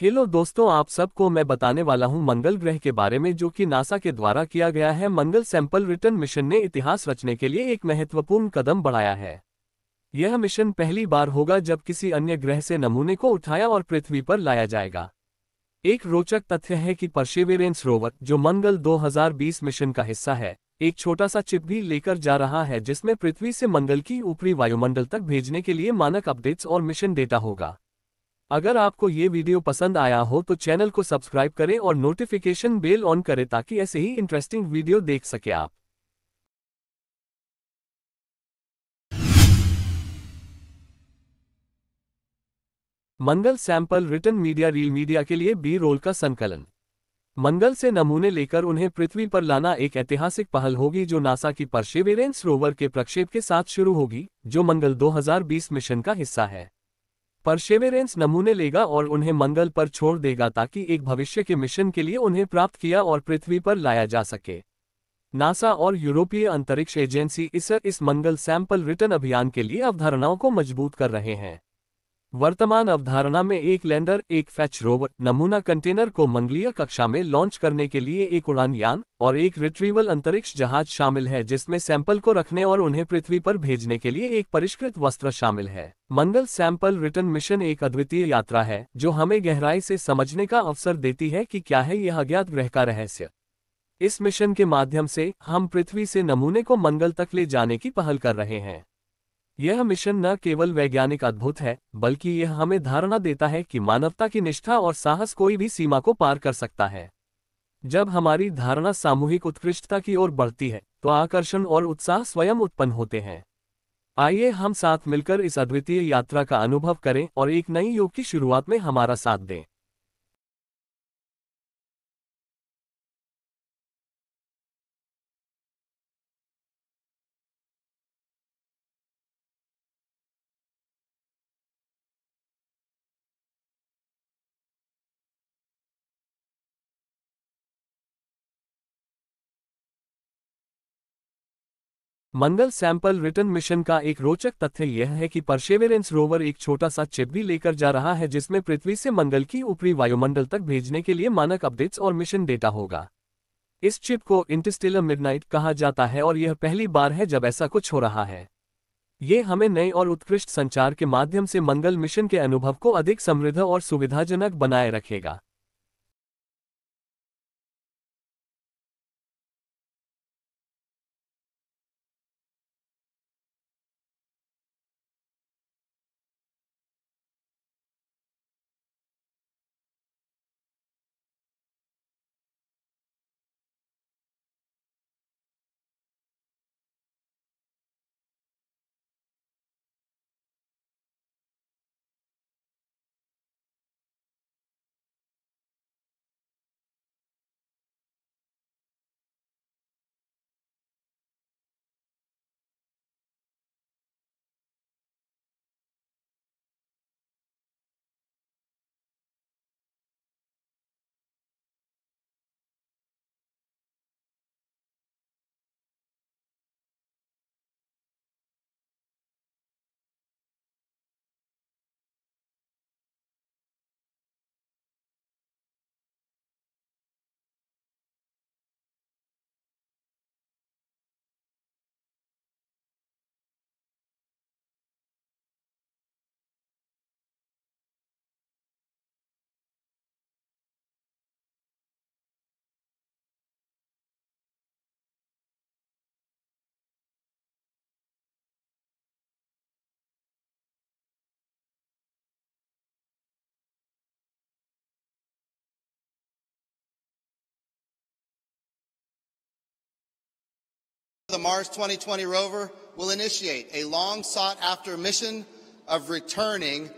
hello दोस्तों आप सबको मैं बताने वाला हूं मंगल ग्रह के बारे में जो कि नासा के द्वारा किया गया है मंगल सैंपल रिटर्न मिशन ने इतिहास रचने के लिए एक महत्वपूर्ण कदम बढ़ाया है यह मिशन पहली बार होगा जब किसी अन्य ग्रह से नमूने को उठाया और पृथ्वी पर लाया जाएगा एक रोचक तथ्य है कि परशिवेरेंस रोवर जो मंगल 2020 मिशन का हिस्सा है एक छोटा सा चिप भी लेकर जा रहा है जिसमें पृथ्वी से मंगल की ऊपरी वायुमंडल तक भेजने के लिए मानक अपडेट्स और मिशन डेटा होगा अगर आपको ये वीडियो पसंद आया हो तो चैनल को सब्सक्राइब करें और नोटिफिकेशन बेल ऑन करें ताकि ऐसे ही इंटरेस्टिंग वीडियो देख सके आप मंगल sample return media reel media के लिए बी रोल का संकलन मंगल से नमूने लेकर उन्हें पृथ्वी पर लाना एक ऐतिहासिक पहल होगी जो नासा की परसेवेरेंस रोवर के प्रक्षेप के साथ शुरू होगी जो मंगल 2020 मिशन का हिस्सा है परशेवेरेंस नमूने लेगा और उन्हें मंगल पर छोड़ देगा ताकि एक भविष्य के मिशन के लिए उन्हें प्राप्त किया और पृथ्वी पर लाया जा सके नासा और यूरोपीय अंतरिक्ष एजेंसी इसर इस मंगल सैंपल रिटर्न अभियान के लिए अवधारणाओं को मजबूत कर रहे हैं वर्तमान अवधारणा में एक लैंडर एक फैच रोवर नमूना कंटेनर को मंगलीय कक्षा में लॉन्च करने के लिए एक उड़ान यान और एक रिट्रीवल अंतरिक्ष जहाज शामिल है जिसमें सैंपल को रखने और उन्हें पृथ्वी पर भेजने के लिए एक परिष्कृत वस्त्र शामिल है मंगल सैंपल रिटर्न मिशन एक अद्वितीय यात्रा है जो हमें गहराई से समझने का अवसर देती है कि क्या है यह अज्ञात ग्रह का रहस्य इस मिशन के माध्यम से हम पृथ्वी से नमूने को मंगल तक ले जाने की पहल कर रहे हैं यह मिशन न केवल वैज्ञानिक अद्भुत है बल्कि यह हमें धारणा देता है कि मानवता की निष्ठा और साहस कोई भी सीमा को पार कर सकता है जब हमारी धारणा सामूहिक उत्कृष्टता की ओर बढ़ती है तो आकर्षण और उत्साह स्वयं उत्पन्न होते हैं आइए हम साथ मिलकर इस अद्वितीय यात्रा का अनुभव करें और एक नई योग की शुरुआत में हमारा साथ दें मंगल सैंपल रिटर्न मिशन का एक रोचक तथ्य यह है कि परसेवेरेंस रोवर एक छोटा सा चिप भी लेकर जा रहा है जिसमें पृथ्वी से मंगल की ऊपरी वायुमंडल तक भेजने के लिए मानक अपडेट्स और मिशन डेटा होगा इस चिप को इंटेस्टेलर मिडनाइट कहा जाता है और यह पहली बार है जब ऐसा कुछ हो रहा है ये हमें नए और उत्कृष्ट संचार के माध्यम से मंगल मिशन के अनुभव को अधिक समृद्ध और सुविधाजनक बनाए रखेगा The Mars 2020 rover will initiate a long sought after mission of returning